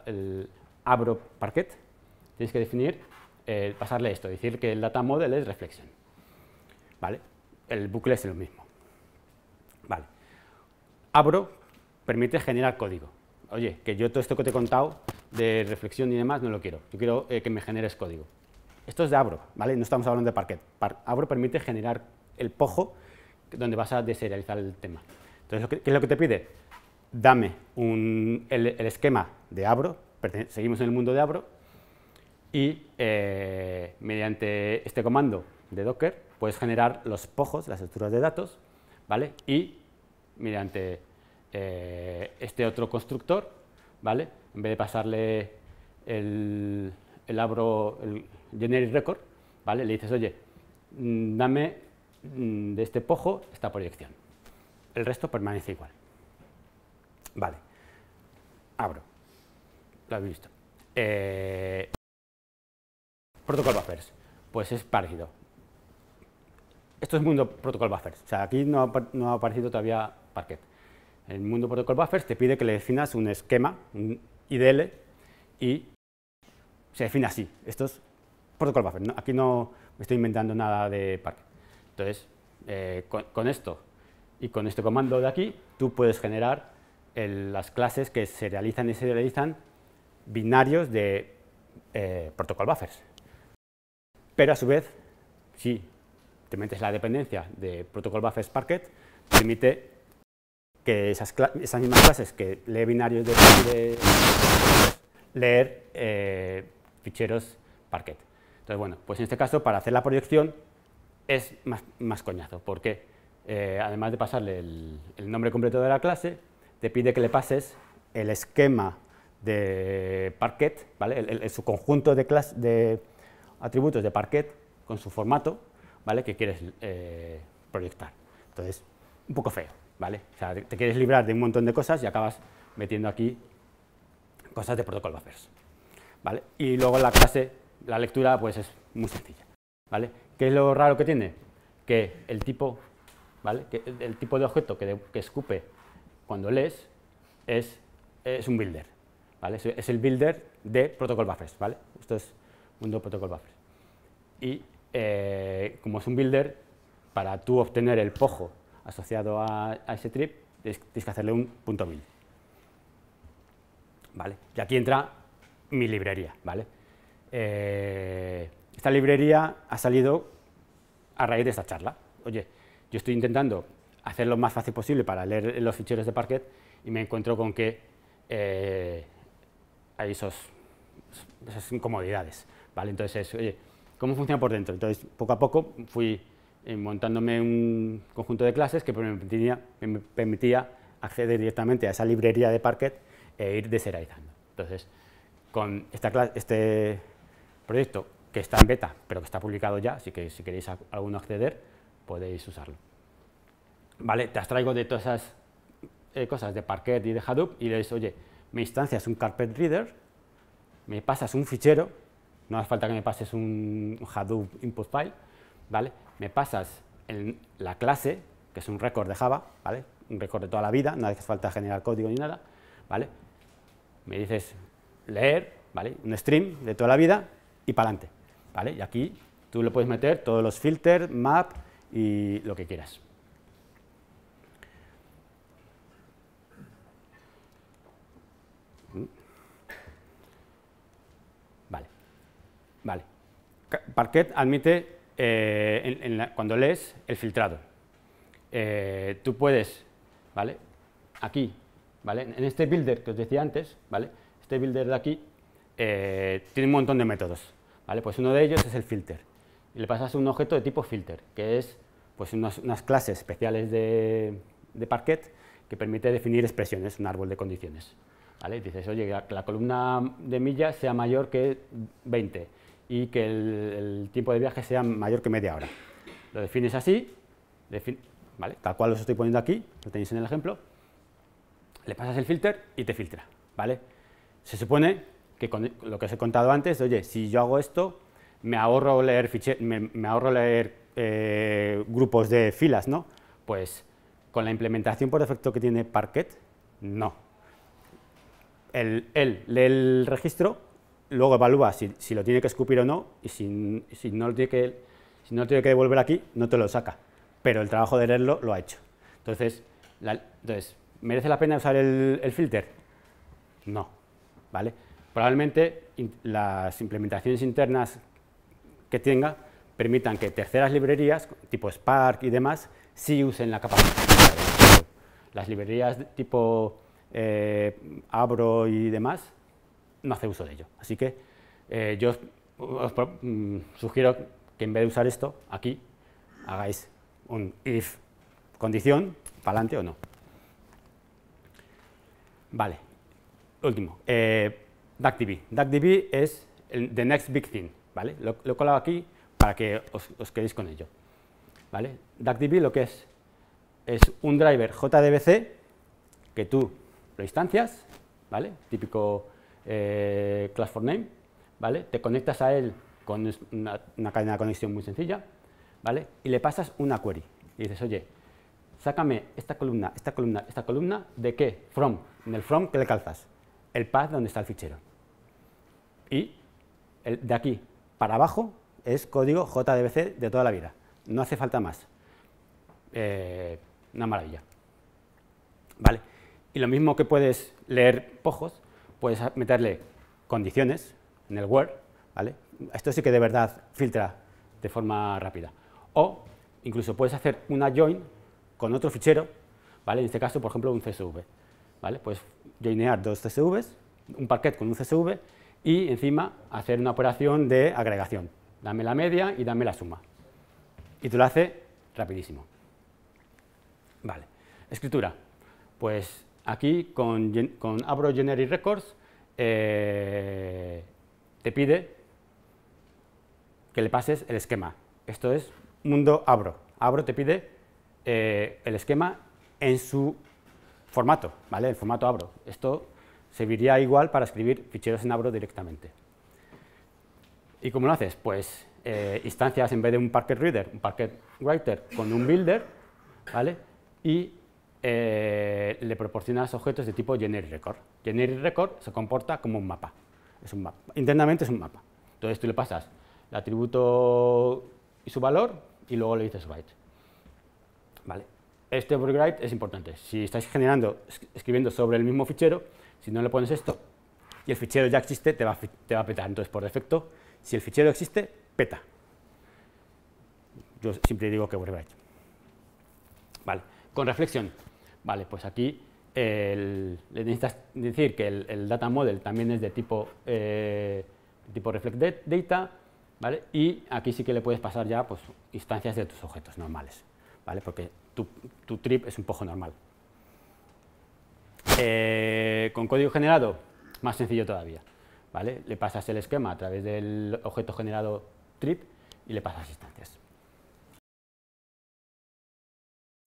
el Abro Parquet, Tienes que definir, eh, pasarle esto, decir que el data model es reflection, ¿Vale? El bucle es lo mismo. Abro permite generar código. Oye, que yo todo esto que te he contado de reflexión y demás no lo quiero. Yo quiero eh, que me generes código. Esto es de Abro, ¿vale? No estamos hablando de Parquet. Abro permite generar el pojo donde vas a deserializar el tema. Entonces, ¿qué es lo que te pide? Dame el, esquema de Abro, seguimos en el mundo de Abro, y eh, mediante este comando de Docker puedes generar los pojos, las estructuras de datos, ¿vale? Y mediante eh, este otro constructor, ¿vale? En vez de pasarle el, el abro, el Generic record, ¿vale? Le dices, oye, mm, dame mm, de este pojo esta proyección. El resto permanece igual. Vale. Abro. Lo habéis visto. Eh, Protocol buffers, pues es parecido. Esto es mundo protocol buffers, o sea, aquí no ha, aparecido todavía Parquet. El mundo protocol buffers te pide que le definas un esquema, un IDL, y se define así. Esto es protocol buffers. aquí no estoy inventando nada de Parquet. Entonces, eh, con, esto y con este comando de aquí, tú puedes generar las clases que se realizan y se realizan binarios de eh, protocol buffers. Pero a su vez, si te metes la dependencia de protocol buffers Sparket, permite que esas, mismas clases que lee binarios de, leer eh, ficheros Parquet. Entonces, bueno, pues en este caso, para hacer la proyección es más, coñazo, porque eh, además de pasarle el, nombre completo de la clase, te pide que le pases el esquema de Parquet, ¿vale? el, su conjunto de, clases de atributos de parquet con su formato, ¿vale? Que quieres eh, proyectar. Entonces, un poco feo, ¿vale? O te quieres librar de un montón de cosas y acabas metiendo aquí cosas de protocol buffers, ¿vale? Y luego la clase, la lectura, pues es muy sencilla, ¿vale? ¿Qué es lo raro que tiene? Que el tipo, el tipo de objeto que, escupe cuando lees es, un builder, ¿vale? Es el builder de protocol buffers, ¿vale? Esto es Windows Protocol Buffer. Y eh, como es un builder, para tú obtener el POJO asociado a, ese trip, tienes que hacerle un punto build. ¿Vale? Y aquí entra mi librería. ¿vale? Eh, esta librería ha salido a raíz de esta charla. Oye, yo estoy intentando hacerlo lo más fácil posible para leer los ficheros de Parquet y me encuentro con que eh, hay esas incomodidades. Entonces oye, ¿cómo funciona por dentro? Entonces, poco a poco fui eh, montándome un conjunto de clases que me permitía, acceder directamente a esa librería de Parquet e ir deserializando. Entonces, con esta clase, este proyecto que está en beta, pero que está publicado ya, así que si queréis alguno acceder, podéis usarlo. Vale, te abstraigo de todas esas eh, cosas de Parquet y de Hadoop y le dices, oye, me instancias un Carpet Reader, me pasas un fichero no hace falta que me pases un Hadoop input file, ¿vale? Me pasas la clase, que es un récord de Java, ¿vale? Un récord de toda la vida, no hace falta generar código ni nada, ¿vale? Me dices leer, ¿vale? Un stream de toda la vida y para adelante, ¿vale? Y aquí tú le puedes meter todos los filters, map y lo que quieras. Parquet admite, eh, cuando lees, el filtrado. Eh, tú puedes, ¿vale? Aquí, ¿vale? En este builder que os decía antes, ¿vale? Este builder de aquí eh, tiene un montón de métodos, ¿vale? Pues uno de ellos es el filter. le pasas un objeto de tipo filter, que es pues unas, clases especiales de, Parquet que permite definir expresiones, un árbol de condiciones. ¿Vale? Dices, oye, que la, columna de millas sea mayor que 20, y que el, tiempo de viaje sea mayor que media hora. Lo defines así, tal cual lo estoy poniendo aquí, lo tenéis en el ejemplo, le pasas el filter y te filtra. ¿vale? Se supone que con lo que os he contado antes, oye, si yo hago esto, me ahorro leer, me, ahorro leer eh, grupos de filas, ¿no? Pues con la implementación por defecto que tiene Parquet, no. él lee el registro luego evalúa si, lo tiene que escupir o no, y si, no lo tiene que, si no tiene que devolver aquí, no te lo saca, pero el trabajo de leerlo lo ha hecho. Entonces, ¿merece la pena usar el, filter? No, ¿vale? Probablemente las implementaciones internas que tenga permitan que terceras librerías, tipo Spark y demás, sí usen la capacidad. Las librerías tipo eh, Abro y demás, no hace uso de ello. Así que eh, yo os, mm, sugiero que en vez de usar esto, aquí hagáis un if condición, para adelante o no. Vale, último, eh, DuckDB. DuckDB es el, the next big thing, ¿vale? Lo, he colado aquí para que os, quedéis con ello, ¿vale? DuckDB lo que es, es un driver JDBC que tú lo instancias, ¿vale? Típico eh, class for name, ¿vale? Te conectas a él con una, cadena de conexión muy sencilla, ¿vale? Y le pasas una query. Y dices, oye, sácame esta columna, esta columna, esta columna, ¿de qué? From. En el from, ¿qué le calzas? El path donde está el fichero. Y de aquí para abajo es código JDBC de toda la vida. No hace falta más. Eh, una maravilla. ¿Vale? Y lo mismo que puedes leer pojos, puedes meterle condiciones en el Word, ¿vale? Esto sí que de verdad filtra de forma rápida. O incluso puedes hacer una join con otro fichero, ¿vale? En este caso, por ejemplo, un CSV, ¿vale? Puedes joinear dos CSVs, un parquet con un CSV y encima hacer una operación de agregación. Dame la media y dame la suma. Y tú lo hace rapidísimo. Vale. Escritura. Pues Aquí con, Abro Generic Records eh, te pide que le pases el esquema. Esto es mundo Abro. Abro te pide eh, el esquema en su formato, ¿vale? El formato Abro. Esto serviría igual para escribir ficheros en Abro directamente. ¿Y cómo lo haces? Pues eh, instancias en vez de un Parquet Reader, un Parquet Writer con un Builder, ¿vale? Y eh, le proporcionas objetos de tipo generic record. Generic record se comporta como un mapa. Es un mapa. Internamente es un mapa. Entonces tú le pasas el atributo y su valor y luego le dices write. Vale. Este overwrite es importante. Si estáis generando, escribiendo sobre el mismo fichero, si no le pones esto y el fichero ya existe, te va, a petar. Entonces, por defecto, si el fichero existe, peta. Yo siempre digo que overwrite. Vale. Con reflexión, Vale, pues aquí le necesitas decir que el, data model también es de tipo, eh, tipo reflect data, ¿vale? Y aquí sí que le puedes pasar ya pues, instancias de tus objetos normales, Porque tu, trip es un poco normal. Eh, con código generado, más sencillo todavía, ¿vale? Le pasas el esquema a través del objeto generado trip y le pasas instancias.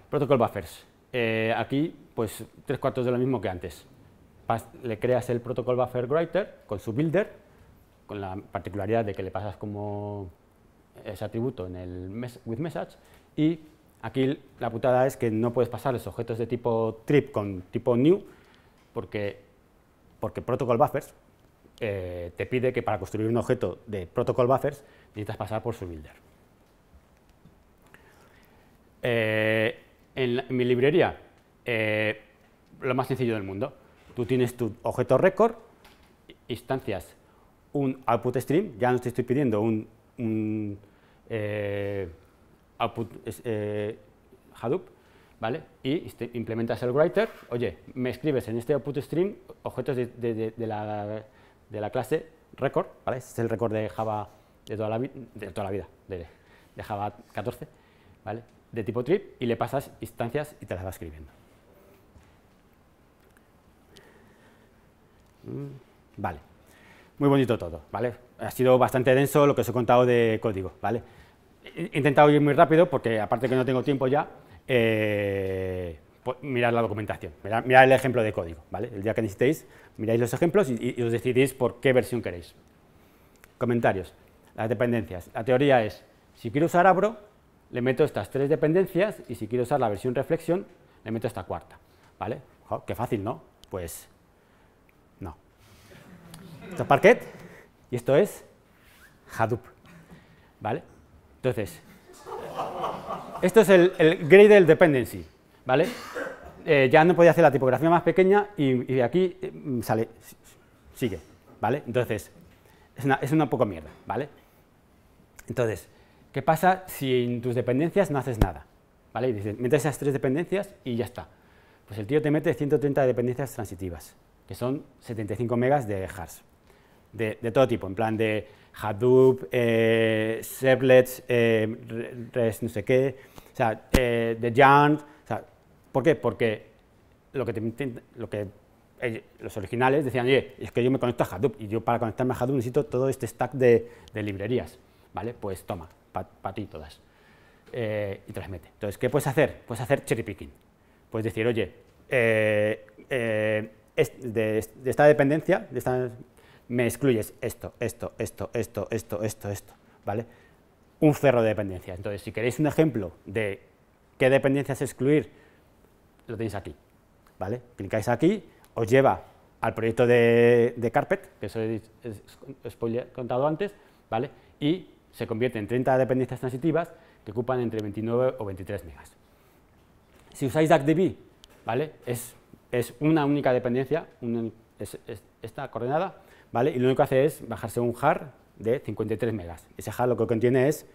Protocol buffers. Eh, aquí pues tres cuartos de lo mismo que antes. le creas el protocol buffer writer con su builder, con la particularidad de que le pasas como ese atributo en el mes with message y aquí la putada es que no puedes pasar los objetos de tipo trip con tipo new porque, porque protocol buffers eh, te pide que para construir un objeto de protocol buffers necesitas pasar por su builder. Eh, en, mi librería, eh, lo más sencillo del mundo. Tú tienes tu objeto record, instancias, un output stream, ya no te estoy pidiendo un, eh, output eh, Hadoop, ¿vale? Y este, implementas el writer, oye, me escribes en este output stream objetos de, de, de, la, clase record, ¿vale? Este es el record de Java de toda la, de toda la vida, de, Java 14, ¿vale? de tipo trip y le pasas instancias y te las vas escribiendo. Mm, vale, muy bonito todo, ¿vale? Ha sido bastante denso lo que os he contado de código, ¿vale? He intentado ir muy rápido porque aparte que no tengo tiempo ya, eh, pues, mirad la documentación, mirad, el ejemplo de código, ¿vale? El día que necesitéis, miráis los ejemplos y, y os decidís por qué versión queréis. Comentarios, las dependencias. La teoría es, si quiero usar Abro, le meto estas tres dependencias y si quiero usar la versión reflexión, le meto esta cuarta. ¿Vale? qué fácil, ¿no? Pues no. Esto es Parquet y esto es Hadoop. ¿Vale? Entonces, esto es el, el Gradle Dependency. ¿Vale? Eh, ya no podía hacer la tipografía más pequeña y, aquí mm, sale, sigue. ¿Vale? Entonces, es una, es una poco mierda. ¿Vale? Entonces, ¿Qué pasa si en tus dependencias no haces nada? ¿Vale? Y dices, metes esas tres dependencias y ya está. Pues el tío te mete 130 dependencias transitivas, que son 75 megas de hars, de, todo tipo, en plan de Hadoop, eh, eh no sé qué, o sea, eh, de Jant, ¿por qué? Porque lo que, lo que eh, los originales decían, oye, es que yo me conecto a Hadoop y yo para conectarme a Hadoop necesito todo este stack de, de librerías, ¿vale? Pues toma, para ti todas. Eh, y transmite. Entonces, ¿qué puedes hacer? Puedes hacer cherry picking. Puedes decir, oye, eh, eh, de, esta dependencia, de me excluyes esto, esto, esto, esto, esto, esto, esto, ¿vale? Un cerro de dependencias. Entonces, si queréis un ejemplo de qué dependencias excluir, lo tenéis aquí, ¿vale? Clicáis aquí, os lleva al proyecto de, Carpet, que eso he, contado antes, ¿vale? Y se convierte en 30 dependencias transitivas que ocupan entre 29 o 23 megas. Si usáis DACDB, ¿vale? Es, una única dependencia, es, esta coordenada, ¿vale? Y lo único que hace es bajarse un jar de 53 megas. Ese jar lo que contiene es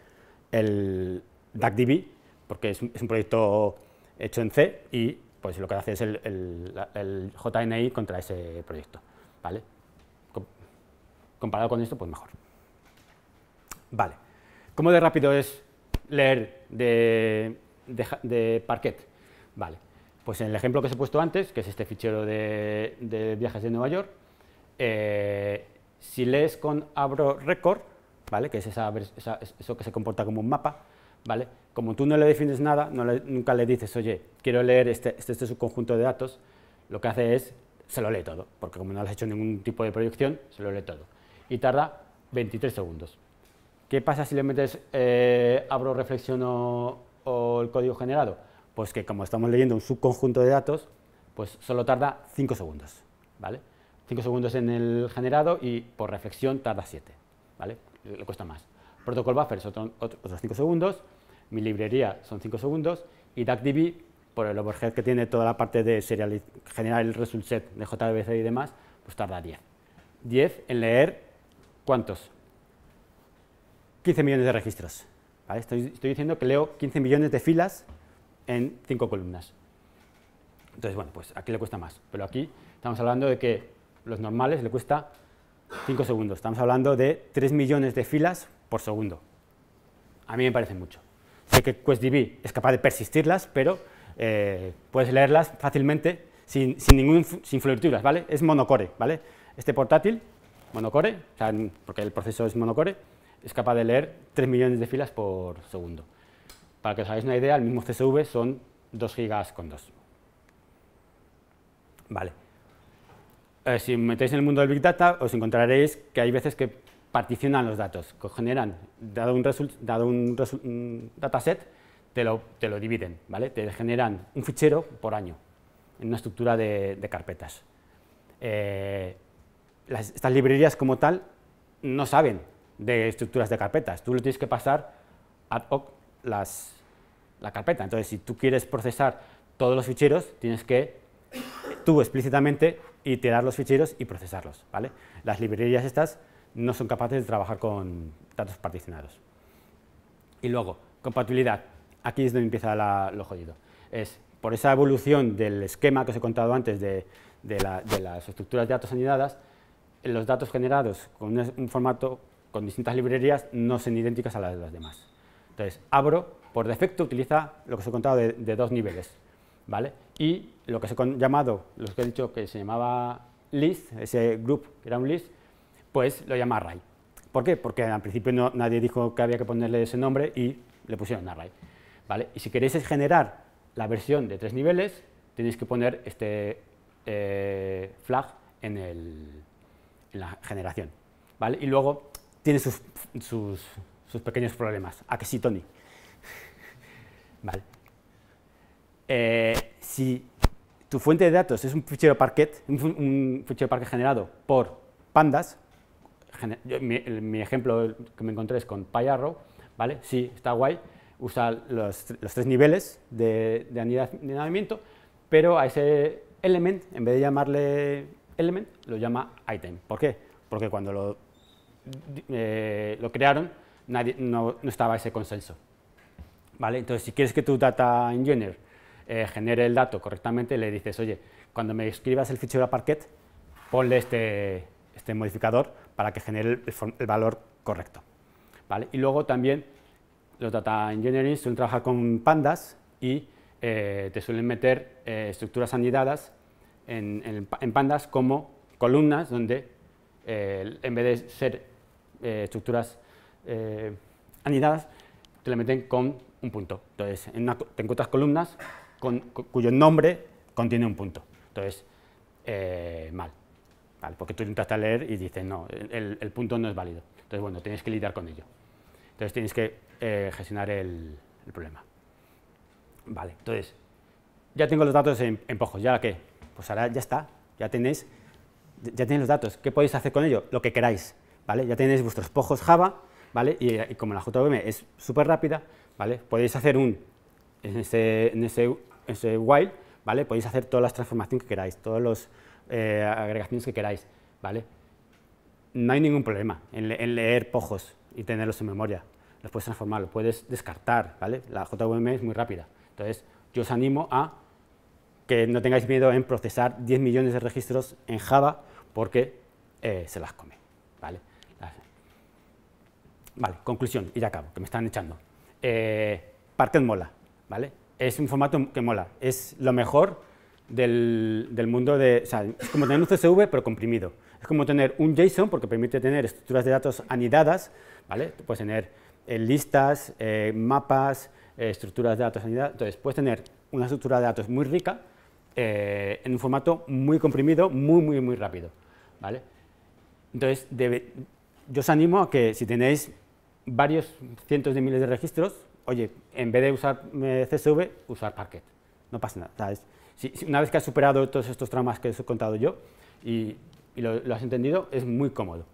el DACDB, porque es un, proyecto hecho en C y pues lo que hace es el, el JNI contra ese proyecto, ¿vale? Comparado con esto, pues mejor. Vale. ¿Cómo de rápido es leer de, parquet? Vale. Pues en el ejemplo que os he puesto antes, que es este fichero de, viajes de Nueva York, eh, si lees con abro record, ¿vale? que es eso que se comporta como un mapa, ¿vale? como tú no le defines nada, nunca le dices, oye, quiero leer este, este, este subconjunto de datos, lo que hace es, se lo lee todo, porque como no has hecho ningún tipo de proyección, se lo lee todo. Y tarda 23 segundos. ¿Qué pasa si le metes eh, abro reflexión o, el código generado? Pues que como estamos leyendo un subconjunto de datos, pues solo tarda 5 segundos, ¿vale? 5 segundos en el generado y por reflexión tarda 7, ¿vale? Le, cuesta más. Protocol buffer son otros 5 segundos, mi librería son 5 segundos y DuckDB, por el overhead que tiene toda la parte de serial, generar el result set de JDBC y demás, pues tarda 10. 10 en leer cuántos 15 millones de registros. ¿vale? Estoy, diciendo que leo 15 millones de filas en 5 columnas. Entonces, bueno, pues aquí le cuesta más. Pero aquí estamos hablando de que los normales le cuesta 5 segundos. Estamos hablando de 3 millones de filas por segundo. A mí me parece mucho. Sé que QuestDB es capaz de persistirlas, pero eh, puedes leerlas fácilmente sin, sin, ningún, sin ¿vale? Es monocore, ¿vale? Este portátil, monocore, o sea, porque el proceso es monocore, es capaz de leer 3 millones de filas por segundo. Para que os hagáis una idea, el mismo CSV son 2 gigas con 2. Vale. Eh, si metéis en el mundo del Big Data, os encontraréis que hay veces que particionan los datos, que generan, dado un, dado un, dataset, te lo, te lo, dividen, ¿vale? Te generan un fichero por año, en una estructura de, carpetas. Eh, estas librerías como tal no saben de estructuras de carpetas. Tú le tienes que pasar ad hoc las, la carpeta. Entonces, si tú quieres procesar todos los ficheros, tienes que eh, tú explícitamente iterar los ficheros y procesarlos. ¿vale? Las librerías estas no son capaces de trabajar con datos particionados. Y luego, compatibilidad. Aquí es donde empieza la, lo jodido. Es por esa evolución del esquema que os he contado antes de, las estructuras de datos anidadas, los datos generados con un formato con distintas librerías no son idénticas a las de las demás. Entonces, Abro, por defecto, utiliza lo que os he contado de, dos niveles. ¿vale? Y lo que se ha llamado, lo que he dicho que se llamaba list, ese group que era un list, pues lo llama array. ¿Por qué? Porque al principio nadie dijo que había que ponerle ese nombre y le pusieron array. ¿vale? Y si queréis generar la versión de tres niveles, tenéis que poner este eh, flag en, en la generación. ¿vale? Y luego tiene sus, sus, pequeños problemas. ¿A que sí, Tony? [laughs] vale. Eh, si tu fuente de datos es un fichero Parquet, un, fichero Parquet generado por pandas, mi, ejemplo que me encontré es con PyArrow, ¿vale? Sí, está guay, usa los, los tres niveles de, de anidamiento, pero a ese element, en vez de llamarle element, lo llama item. ¿Por qué? Porque cuando lo eh, lo crearon, nadie, no, estaba ese consenso. ¿Vale? Entonces, si quieres que tu data engineer eh, genere el dato correctamente, le dices, oye, cuando me escribas el fichero de Parquet, ponle este, este modificador para que genere el, valor correcto. ¿Vale? Y luego también los data engineering suelen trabajar con pandas y eh, te suelen meter estructuras anidadas en, pandas como columnas donde en vez de ser eh, estructuras eh, anidadas, te la meten con un punto. Entonces, en una, columnas cuyo nombre contiene un punto. Entonces, eh, mal. porque tú intentas leer y dices, no, el, punto no es válido. Entonces, bueno, tienes que lidiar con ello. Entonces, tienes que gestionar el, problema. Vale, entonces, ya tengo los datos en, en ¿y ¿Ya qué? Pues ahora ya está. Ya tenéis, ya tenéis los datos. ¿Qué podéis hacer con ello? Lo que queráis. Ya tenéis vuestros pojos Java, ¿vale? Y, como la JVM es súper rápida, ¿vale? Podéis hacer un, en ese, ese, while, ¿vale? Podéis hacer todas las transformaciones que queráis, todas las eh, agregaciones que queráis, ¿vale? No hay ningún problema en, leer pojos y tenerlos en memoria. Los puedes transformar, los puedes descartar, ¿vale? La JVM es muy rápida. Entonces, yo os animo a que no tengáis miedo en procesar 10 millones de registros en Java porque eh, se las come, ¿vale? Vale, conclusión, y ya acabo, que me están echando. Eh, Parquet mola, ¿vale? Es un formato que mola, es lo mejor del, mundo de... es como tener un CSV, pero comprimido. Es como tener un JSON, porque permite tener estructuras de datos anidadas, ¿vale? Puedes tener eh, listas, eh, mapas, eh, estructuras de datos anidadas. Entonces, puedes tener una estructura de datos muy rica en un formato muy comprimido, muy, muy, muy rápido, ¿vale? Entonces, yo os animo a que si tenéis varios cientos de miles de registros, oye, en vez de usar eh, CSV, usar Parquet, no pasa nada. Si, una vez que has superado todos estos traumas que os he contado yo y, lo, has entendido, es muy cómodo.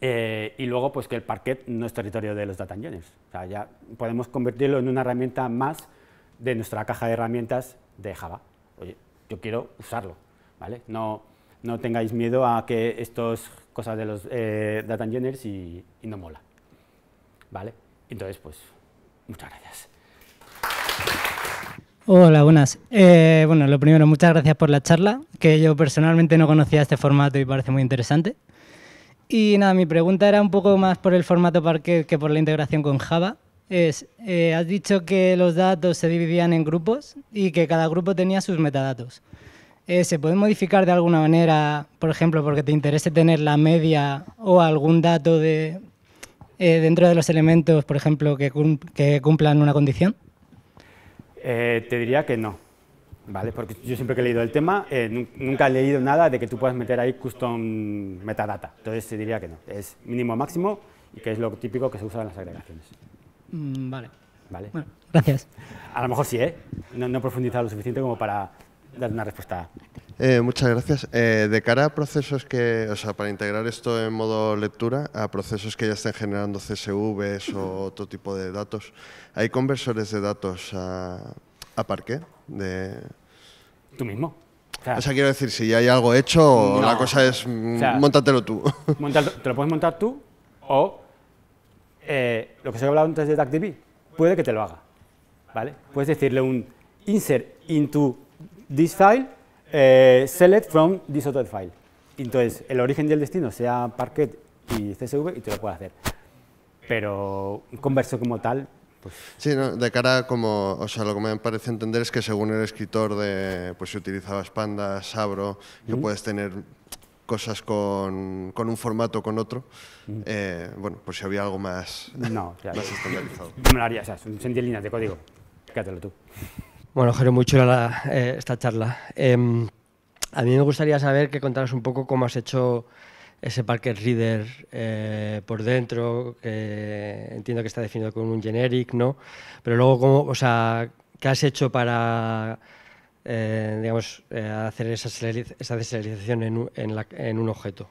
Eh, y luego, pues que el Parquet no es territorio de los data engineers. O sea, ya podemos convertirlo en una herramienta más de nuestra caja de herramientas de Java. Oye, yo quiero usarlo, ¿vale? No, tengáis miedo a que estos cosas de los eh, data engineers y no mola. ¿Vale? Entonces, pues, muchas gracias. Hola, buenas. Eh, bueno, lo primero, muchas gracias por la charla, que yo personalmente no conocía este formato y parece muy interesante. Y nada, mi pregunta era un poco más por el formato Parquet que por la integración con Java. Es, eh, has dicho que los datos se dividían en grupos y que cada grupo tenía sus metadatos. Eh, ¿Se puede modificar de alguna manera, por ejemplo, porque te interese tener la media o algún dato de, eh, dentro de los elementos, por ejemplo, que, cumplan una condición? Eh, te diría que no. ¿Vale? Porque yo siempre que he leído el tema, eh, nunca he leído nada de que tú puedas meter ahí custom metadata. Entonces te diría que no. Es mínimo máximo y que es lo típico que se usa en las agregaciones. Mm, vale. Vale. Bueno, gracias. A lo mejor sí, ¿eh? No, no he profundizado lo suficiente como para dar una respuesta eh, muchas gracias. Eh, de cara a procesos que, o sea, para integrar esto en modo lectura, a procesos que ya estén generando CSVs o otro tipo de datos, ¿hay conversores de datos a, a parqué? De... Tú mismo. O sea, quiero decir, si ya hay algo hecho, la cosa es montatelo mm, tú. te lo puedes montar tú o eh, lo que se ha hablado antes de DuckDB, puede que te lo haga. ¿vale? Puedes decirle un insert into this file eh, select from this other file. Entonces, el origen y el destino sea Parquet y CSV y te lo puedes hacer. Pero converso como tal, pues... Sí, de cara a como, o sea, lo que me parece entender es que según el escritor de, pues si utilizabas pandas, Sabro, que puedes tener cosas con, con, un formato o con otro, eh, bueno, pues si había algo más, no, claro. más estandarizado. No me lo haría, o sea, son líneas de código, quédatelo tú. Bueno, Jero, mucho eh, esta charla. Em, a mí me gustaría saber que contaras un poco cómo has hecho ese Parker Reader eh, por dentro, que entiendo que está definido con un generic, ¿no? Pero luego, o sea, ¿qué has hecho para eh, digamos, hacer esa deserialización en un objeto?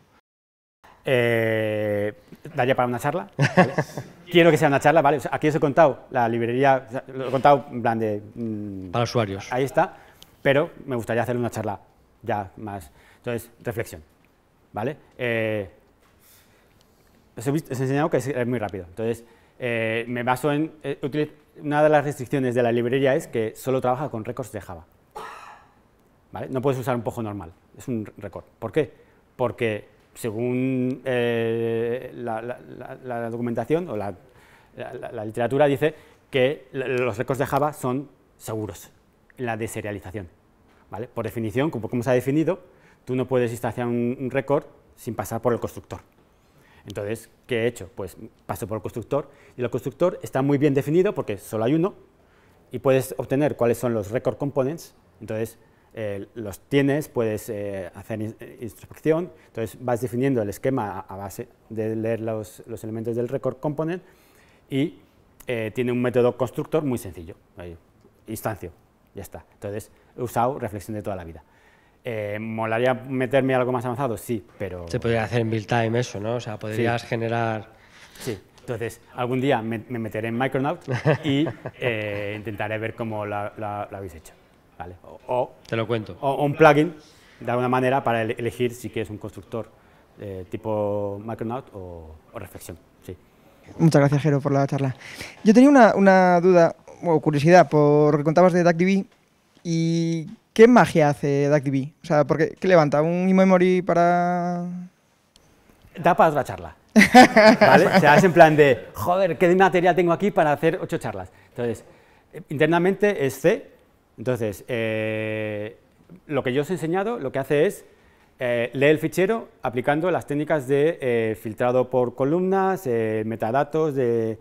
Eh, daría para una charla. [laughs] Quiero que sea una charla, ¿vale? aquí os he contado la librería, lo he contado en plan de... Mm, para usuarios. Ahí está, pero me gustaría hacer una charla ya más. Entonces, reflexión, ¿vale? Eh, os, he enseñado que es muy rápido. Entonces, eh, me baso en... Eh, una de las restricciones de la librería es que solo trabaja con récords de Java. ¿Vale? No puedes usar un poco normal, es un récord. ¿Por qué? Porque según eh, la, documentación o la, literatura dice que los récords de Java son seguros en la deserialización. ¿vale? Por definición, como, se ha definido, tú no puedes instanciar un, récord sin pasar por el constructor. Entonces, ¿qué he hecho? Pues paso por el constructor y el constructor está muy bien definido porque solo hay uno y puedes obtener cuáles son los record components. Entonces, eh, los tienes, puedes eh, hacer eh, introspección, entonces vas definiendo el esquema a base de leer los, elementos del record component y tiene un método constructor muy sencillo, instancio, ya está. Entonces he usado reflexión de toda la vida. ¿Molaría meterme algo más avanzado? Sí, pero... Se podría hacer en build time eso, ¿no? O sea, podrías generar... Sí, entonces, algún día me, meteré en Micronaut y [laughs] intentaré ver cómo lo habéis hecho. O, Te lo cuento. O un plugin, de alguna manera, para elegir si quieres un constructor eh, tipo Micronaut o, reflexión. Muchas gracias, Jero, por la charla. Yo tenía una, duda o curiosidad por lo que contabas de DuckDB y ¿qué magia hace DuckDB? O porque, ¿qué levanta? ¿Un e-memory para...? Da para otra charla. [laughs] o sea, es en plan de, joder, ¿qué material tengo aquí para hacer ocho charlas? Entonces, internamente es C, entonces, eh, lo que yo os he enseñado lo que hace es eh, leer el fichero aplicando las técnicas de eh, filtrado por columnas, eh, metadatos de,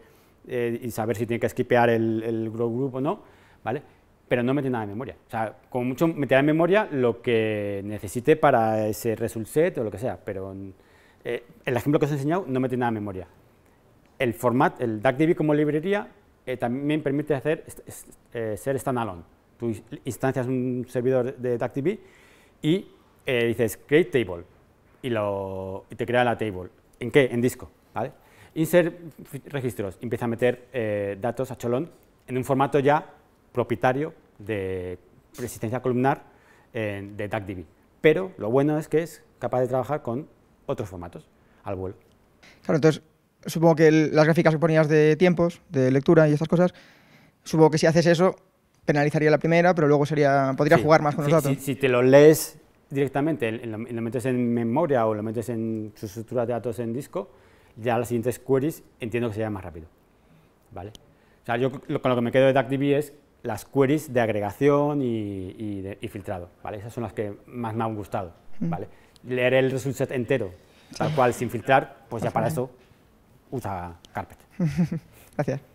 y saber si tiene que skipear el, el grow group o no, ¿vale? pero no mete nada de memoria. O sea, como mucho meterá en memoria lo que necesite para ese result set o lo que sea, pero el ejemplo que os he enseñado no mete nada de memoria. El format, el DuckDB como librería, también permite hacer, ser standalone tú instancias un servidor de DuckDB y eh, dices create table y, lo, te crea la table. ¿En qué? En disco. ¿vale? Insert registros. Empieza a meter eh, datos a cholón en un formato ya propietario de resistencia columnar eh, de DuckDB. Pero lo bueno es que es capaz de trabajar con otros formatos al vuelo. Claro, entonces supongo que las gráficas que ponías de tiempos, de lectura y estas cosas, supongo que si haces eso penalizaría la primera, pero luego sería podría jugar más con los datos. Si, si, te lo lees directamente, lo, metes en memoria o lo metes en su estructura de datos en disco, ya las siguientes queries entiendo que serían más rápido. ¿vale? O sea, yo con lo que me quedo de DuckDB es las queries de agregación y, filtrado. ¿vale? Esas son las que más me han gustado. Mm. ¿vale? Leer el result set entero, tal cual, sin filtrar, pues, ya pues para eso usa Carpet. [laughs] Gracias.